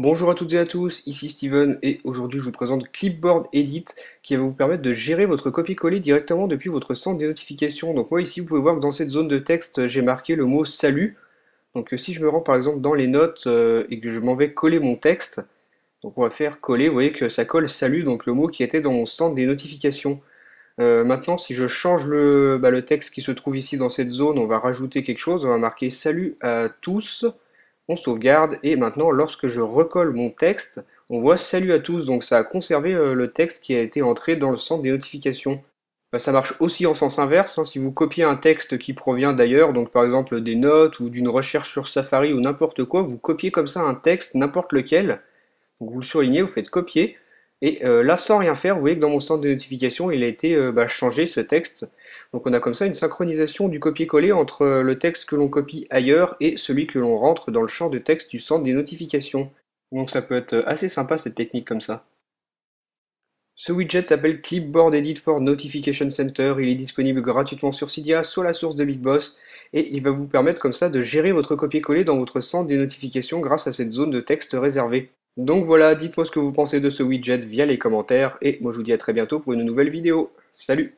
Bonjour à toutes et à tous, ici Steven et aujourd'hui je vous présente Clipboard Edit qui va vous permettre de gérer votre copier-coller directement depuis votre centre des notifications. Donc moi ici vous pouvez voir que dans cette zone de texte j'ai marqué le mot salut. Donc si je me rends par exemple dans les notes euh, et que je m'en vais coller mon texte, donc on va faire coller, vous voyez que ça colle salut, donc le mot qui était dans mon centre des notifications. Euh, maintenant si je change bah, le texte qui se trouve ici dans cette zone, on va rajouter quelque chose, on va marquer salut à tous on sauvegarde et maintenant lorsque je recolle mon texte, on voit salut à tous, donc ça a conservé euh, le texte qui a été entré dans le centre des notifications. Bah, ça marche aussi en sens inverse, hein. si vous copiez un texte qui provient d'ailleurs, donc par exemple des notes ou d'une recherche sur Safari ou n'importe quoi, vous copiez comme ça un texte, n'importe lequel, vous le surlignez, vous faites copier, et euh, là, sans rien faire, vous voyez que dans mon centre de notification, il a été euh, bah, changé ce texte. Donc on a comme ça une synchronisation du copier-coller entre euh, le texte que l'on copie ailleurs et celui que l'on rentre dans le champ de texte du centre des notifications. Donc ça peut être assez sympa cette technique comme ça. Ce widget s'appelle Clipboard Edit for Notification Center, il est disponible gratuitement sur Cydia, soit la source de BigBoss. et il va vous permettre comme ça de gérer votre copier-coller dans votre centre des notifications grâce à cette zone de texte réservée. Donc voilà, dites-moi ce que vous pensez de ce widget via les commentaires, et moi je vous dis à très bientôt pour une nouvelle vidéo. Salut